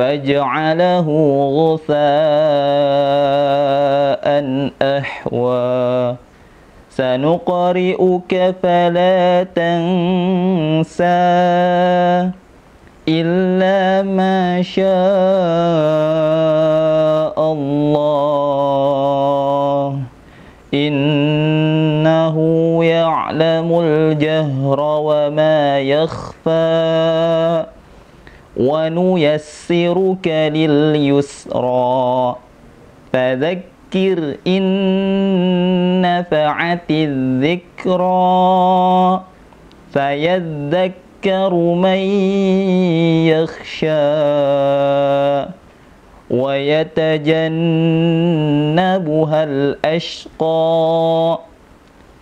فاجعله غثاء أحوى سنقرئك فلا تنسى إلا ما شاء الله إنه يعلم الجهر وما يخفى ونيسرك لليسرى فذكر إن نفعت الذكرى فيذكر من يخشى ويتجنبها الأشقى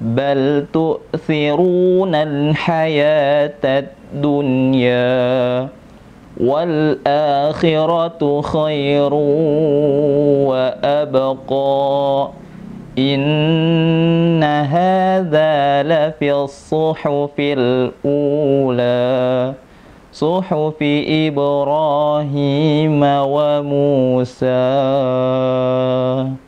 بل تؤثرون الحياة الدنيا والآخرة خير وأبقى إن هذا لفي الصحف الأولى صحف إبراهيم وموسى